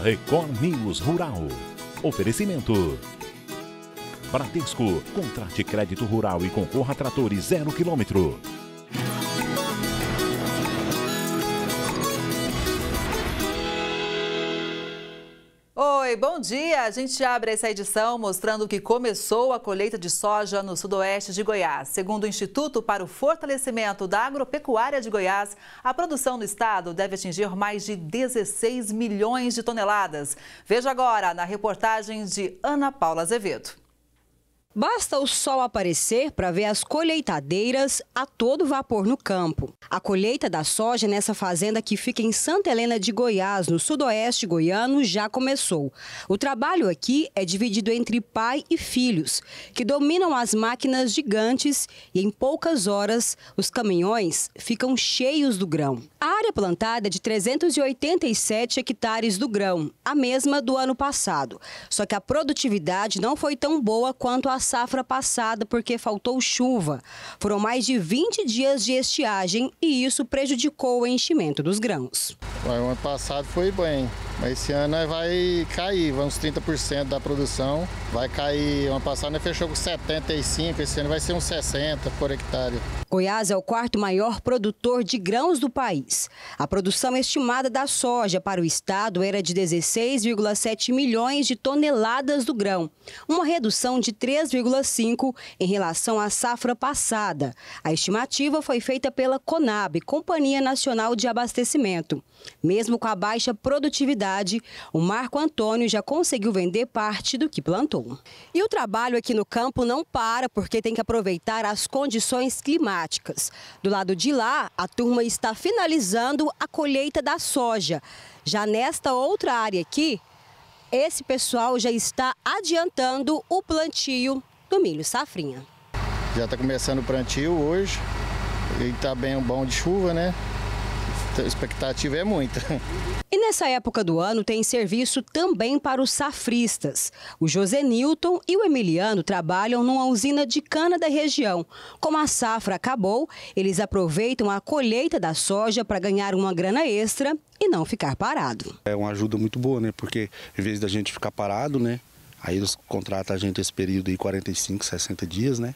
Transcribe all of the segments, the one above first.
Record News Rural. Oferecimento. Bradesco, contrate crédito rural e concorra a tratores zero quilômetro. Oi, bom dia! A gente abre essa edição mostrando que começou a colheita de soja no sudoeste de Goiás. Segundo o Instituto para o Fortalecimento da Agropecuária de Goiás, a produção no estado deve atingir mais de 16 milhões de toneladas. Veja agora na reportagem de Ana Paula Azevedo. Basta o sol aparecer para ver as colheitadeiras a todo vapor no campo. A colheita da soja nessa fazenda que fica em Santa Helena de Goiás, no sudoeste goiano, já começou. O trabalho aqui é dividido entre pai e filhos, que dominam as máquinas gigantes e em poucas horas os caminhões ficam cheios do grão. A área plantada é de 387 hectares do grão, a mesma do ano passado. Só que a produtividade não foi tão boa quanto a safra passada porque faltou chuva. Foram mais de 20 dias de estiagem e isso prejudicou o enchimento dos grãos. O ano passado foi bem, mas esse ano nós vai cair, vai uns 30% da produção. Vai cair, ano passado fechou com 75, esse ano vai ser uns 60 por hectare. Goiás é o quarto maior produtor de grãos do país. A produção estimada da soja para o estado era de 16,7 milhões de toneladas do grão, uma redução de 3,5 em relação à safra passada. A estimativa foi feita pela Conab, Companhia Nacional de Abastecimento. Mesmo com a baixa produtividade, cidade, o Marco Antônio já conseguiu vender parte do que plantou. E o trabalho aqui no campo não para porque tem que aproveitar as condições climáticas. Do lado de lá, a turma está finalizando a colheita da soja. Já nesta outra área aqui, esse pessoal já está adiantando o plantio do milho safrinha. Já está começando o plantio hoje e está bem um bom de chuva, né? Então, a expectativa é muita. E nessa época do ano tem serviço também para os safristas. O José Newton e o Emiliano trabalham numa usina de cana da região. Como a safra acabou, eles aproveitam a colheita da soja para ganhar uma grana extra e não ficar parado. É uma ajuda muito boa, né? Porque em vez da gente ficar parado, né? Aí eles contratam a gente esse período de 45, 60 dias, né?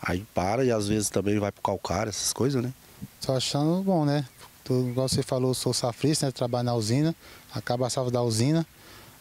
Aí para e às vezes também vai o calcário, essas coisas, né? Estou achando bom, né? Tudo, igual você falou, sou safrista, né? trabalho na usina, acaba a safra da usina,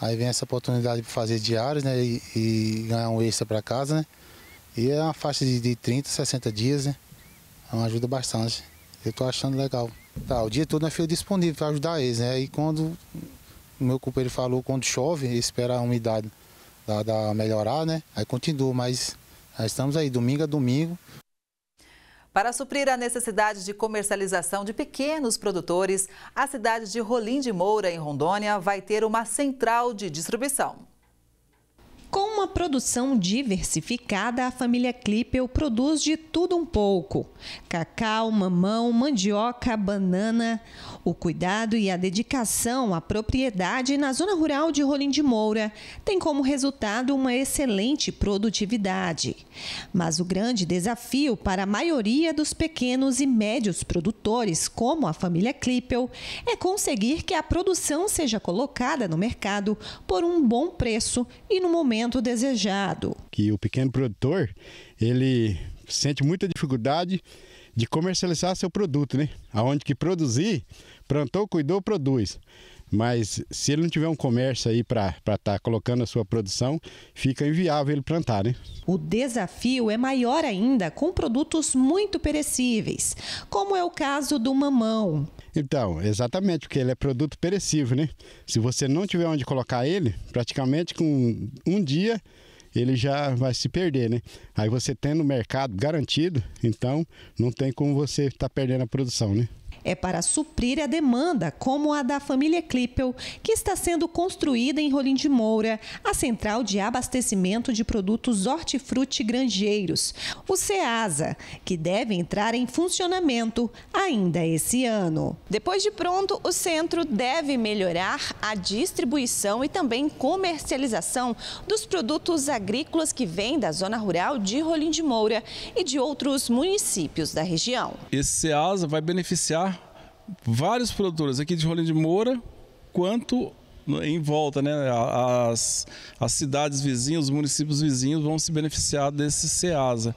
aí vem essa oportunidade de fazer diários né? e, e ganhar um extra para casa. Né? E é uma faixa de, de 30, 60 dias, né? é uma ajuda bastante. Eu estou achando legal. Tá, o dia todo eu fico disponível para ajudar eles. Né? E quando o meu companheiro falou, quando chove, espera a umidade da, da melhorar, né? aí continua, mas nós estamos aí domingo a domingo para suprir a necessidade de comercialização de pequenos produtores, a cidade de Rolim de Moura, em Rondônia, vai ter uma central de distribuição produção diversificada, a família Klippel produz de tudo um pouco: cacau, mamão, mandioca, banana. O cuidado e a dedicação à propriedade na zona rural de Rolim de Moura tem como resultado uma excelente produtividade. Mas o grande desafio para a maioria dos pequenos e médios produtores, como a família Klippel, é conseguir que a produção seja colocada no mercado por um bom preço e no momento desejado desejado. Que o pequeno produtor, ele sente muita dificuldade de comercializar seu produto, né? Aonde que produzir, plantou, cuidou, produz. Mas se ele não tiver um comércio aí para estar tá colocando a sua produção, fica inviável ele plantar, né? O desafio é maior ainda com produtos muito perecíveis, como é o caso do mamão. Então, exatamente, porque ele é produto perecível, né? Se você não tiver onde colocar ele, praticamente com um dia ele já vai se perder, né? Aí você tendo o mercado garantido, então não tem como você estar tá perdendo a produção, né? é para suprir a demanda, como a da família Klippel, que está sendo construída em Rolim de Moura, a central de abastecimento de produtos hortifruti grangeiros, o CEASA, que deve entrar em funcionamento ainda esse ano. Depois de pronto, o centro deve melhorar a distribuição e também comercialização dos produtos agrícolas que vêm da zona rural de Rolim de Moura e de outros municípios da região. Esse CEASA vai beneficiar vários produtores aqui de Rolim de Moura, quanto em volta, né? As, as cidades vizinhas, os municípios vizinhos vão se beneficiar desse SEASA.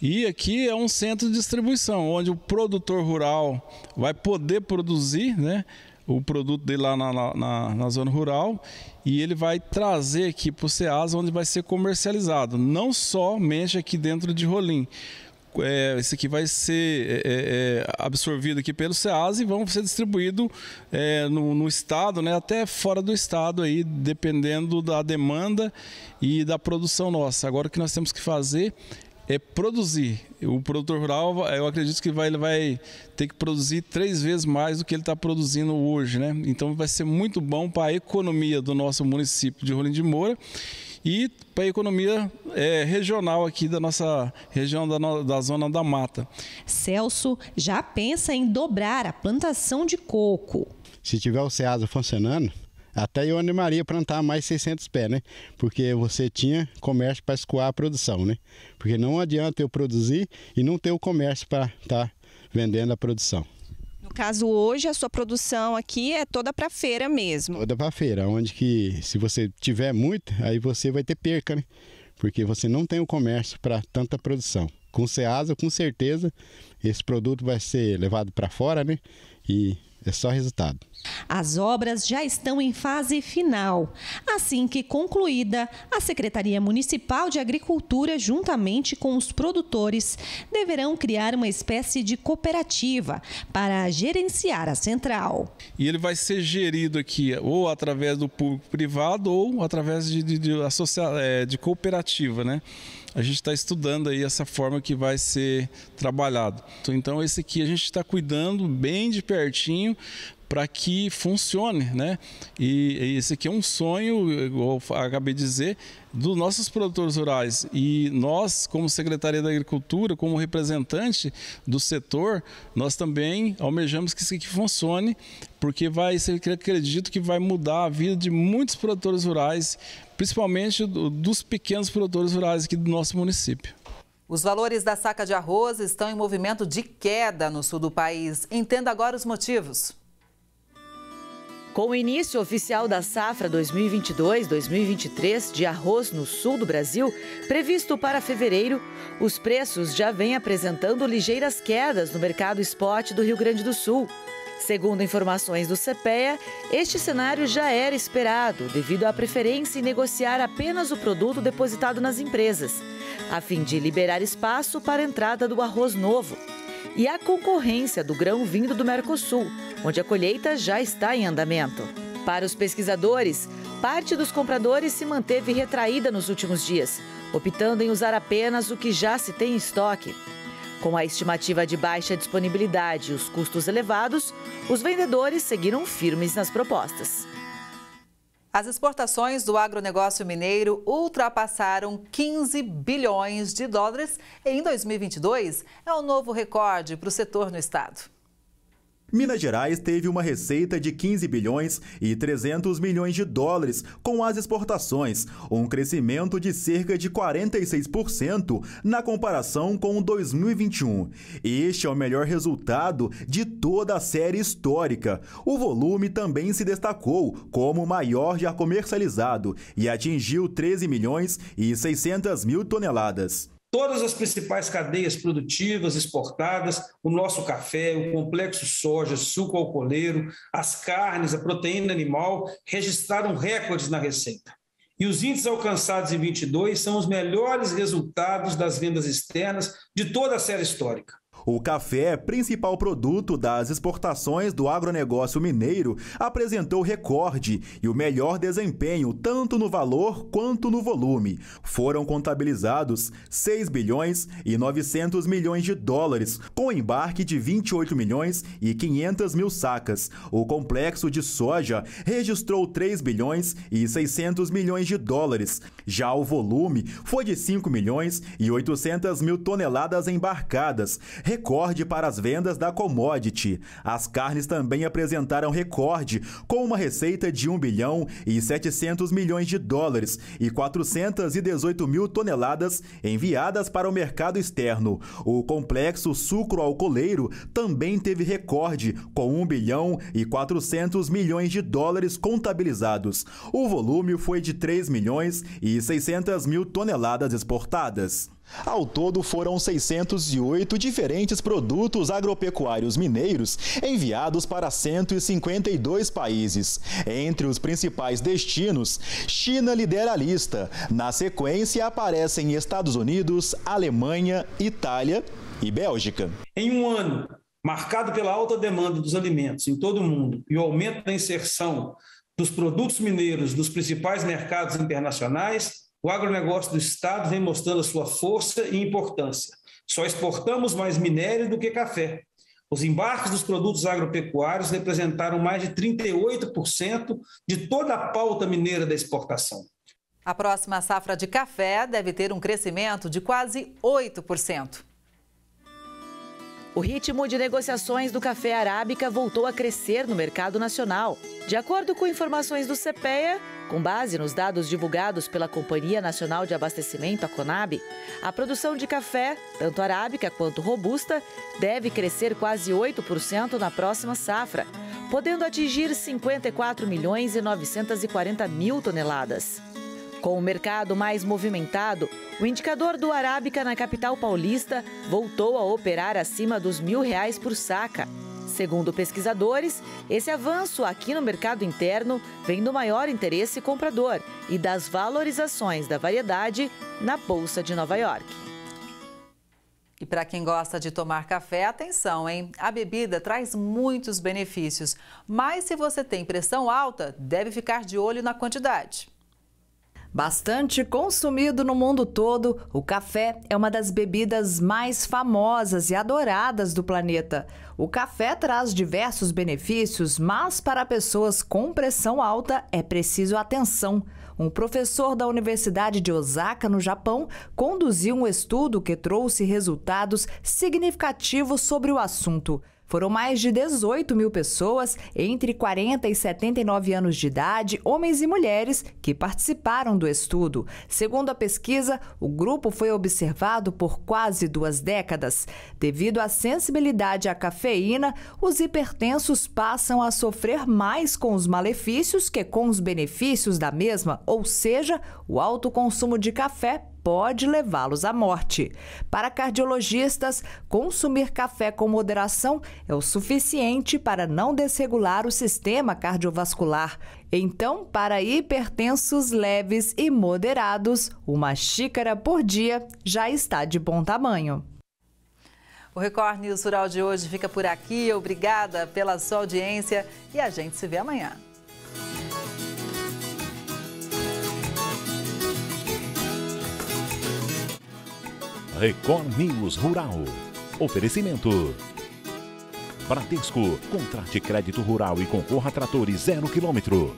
E aqui é um centro de distribuição, onde o produtor rural vai poder produzir né, o produto dele lá na, na, na zona rural e ele vai trazer aqui para o SEASA, onde vai ser comercializado, não somente aqui dentro de Rolim é, esse aqui vai ser é, é, é absorvido aqui pelo SEAS e vão ser distribuído é, no, no, estado, né, até fora do estado aí, dependendo da demanda e da produção nossa. Agora o que nós temos que fazer é produzir. O produtor rural, eu acredito que vai, ele vai ter que produzir três vezes mais do que ele está produzindo hoje, né? Então vai ser muito bom para a economia do nosso município de Rolim de Moura e para a economia é, regional aqui da nossa região da, da zona da mata. Celso já pensa em dobrar a plantação de coco. Se tiver o ceasa funcionando, até eu animaria a plantar mais 600 pés, né? Porque você tinha comércio para escoar a produção, né? Porque não adianta eu produzir e não ter o comércio para estar tá vendendo a produção caso hoje a sua produção aqui é toda para feira mesmo. Toda para feira, onde que se você tiver muito, aí você vai ter perca, né? Porque você não tem o comércio para tanta produção. Com o Ceasa, com certeza, esse produto vai ser levado para fora, né? E é só resultado. As obras já estão em fase final. Assim que concluída, a Secretaria Municipal de Agricultura, juntamente com os produtores, deverão criar uma espécie de cooperativa para gerenciar a central. E ele vai ser gerido aqui ou através do público-privado ou através de, de, de, é, de cooperativa, né? a gente está estudando aí essa forma que vai ser trabalhado. Então, então esse aqui a gente está cuidando bem de pertinho para que funcione, né? E, esse aqui é um sonho, igual acabei de dizer, dos nossos produtores rurais. E nós, como Secretaria da Agricultura, como representante do setor, nós também almejamos que isso aqui funcione, porque vai, acredito que vai mudar a vida de muitos produtores rurais, principalmente dos pequenos produtores rurais aqui do nosso município. Os valores da saca de arroz estão em movimento de queda no sul do país. Entenda agora os motivos. Com o início oficial da safra 2022-2023 de arroz no sul do Brasil, previsto para fevereiro, os preços já vêm apresentando ligeiras quedas no mercado spot do Rio Grande do Sul. Segundo informações do CPEA, este cenário já era esperado devido à preferência em negociar apenas o produto depositado nas empresas, a fim de liberar espaço para a entrada do arroz novo e a concorrência do grão vindo do Mercosul, onde a colheita já está em andamento. Para os pesquisadores, parte dos compradores se manteve retraída nos últimos dias, optando em usar apenas o que já se tem em estoque. Com a estimativa de baixa disponibilidade e os custos elevados, os vendedores seguiram firmes nas propostas. As exportações do agronegócio mineiro ultrapassaram 15 bilhões de dólares em 2022. É um novo recorde para o setor no estado. Minas Gerais teve uma receita de 15 bilhões e 300 milhões de dólares com as exportações, um crescimento de cerca de 46% na comparação com 2021. Este é o melhor resultado de toda a série histórica. O volume também se destacou como o maior já comercializado e atingiu 13 milhões e 600 mil toneladas. Todas as principais cadeias produtivas exportadas, o nosso café, o complexo soja, suco alcooleiro, as carnes, a proteína animal, registraram recordes na receita. E os índices alcançados em 22 são os melhores resultados das vendas externas de toda a série histórica. O café, principal produto das exportações do agronegócio mineiro, apresentou recorde e o melhor desempenho tanto no valor quanto no volume. Foram contabilizados 6 bilhões e 900 milhões de dólares, com embarque de 28 milhões e 500 mil sacas. O complexo de soja registrou 3 bilhões e 600 milhões de dólares. Já o volume foi de 5 milhões e 800 mil toneladas embarcadas recorde para as vendas da commodity. As carnes também apresentaram recorde, com uma receita de 1 bilhão e 700 milhões de dólares e 418 mil toneladas enviadas para o mercado externo. O complexo sucro-alcooleiro também teve recorde, com 1 bilhão e 400 milhões de dólares contabilizados. O volume foi de 3 milhões e 600 mil toneladas exportadas. Ao todo, foram 608 diferentes produtos agropecuários mineiros enviados para 152 países. Entre os principais destinos, China lidera a lista. Na sequência, aparecem Estados Unidos, Alemanha, Itália e Bélgica. Em um ano marcado pela alta demanda dos alimentos em todo o mundo e o aumento da inserção dos produtos mineiros nos principais mercados internacionais, o agronegócio do Estado vem mostrando a sua força e importância. Só exportamos mais minério do que café. Os embarques dos produtos agropecuários representaram mais de 38% de toda a pauta mineira da exportação. A próxima safra de café deve ter um crescimento de quase 8%. O ritmo de negociações do café arábica voltou a crescer no mercado nacional. De acordo com informações do CPEA, com base nos dados divulgados pela Companhia Nacional de Abastecimento, a Conab, a produção de café, tanto arábica quanto robusta, deve crescer quase 8% na próxima safra, podendo atingir 54 milhões e 940 mil toneladas. Com o mercado mais movimentado, o indicador do Arábica na capital paulista voltou a operar acima dos mil reais por saca. Segundo pesquisadores, esse avanço aqui no mercado interno vem do maior interesse comprador e das valorizações da variedade na Bolsa de Nova York. E para quem gosta de tomar café, atenção, hein? A bebida traz muitos benefícios, mas se você tem pressão alta, deve ficar de olho na quantidade. Bastante consumido no mundo todo, o café é uma das bebidas mais famosas e adoradas do planeta. O café traz diversos benefícios, mas para pessoas com pressão alta é preciso atenção. Um professor da Universidade de Osaka, no Japão, conduziu um estudo que trouxe resultados significativos sobre o assunto. Foram mais de 18 mil pessoas, entre 40 e 79 anos de idade, homens e mulheres, que participaram do estudo. Segundo a pesquisa, o grupo foi observado por quase duas décadas. Devido à sensibilidade à cafeína, os hipertensos passam a sofrer mais com os malefícios que com os benefícios da mesma, ou seja, o alto consumo de café pode levá-los à morte. Para cardiologistas, consumir café com moderação é o suficiente para não desregular o sistema cardiovascular. Então, para hipertensos leves e moderados, uma xícara por dia já está de bom tamanho. O Record News Rural de hoje fica por aqui. Obrigada pela sua audiência e a gente se vê amanhã. Record News Rural. Oferecimento. Bradesco, contrate crédito rural e concorra a tratores zero quilômetro.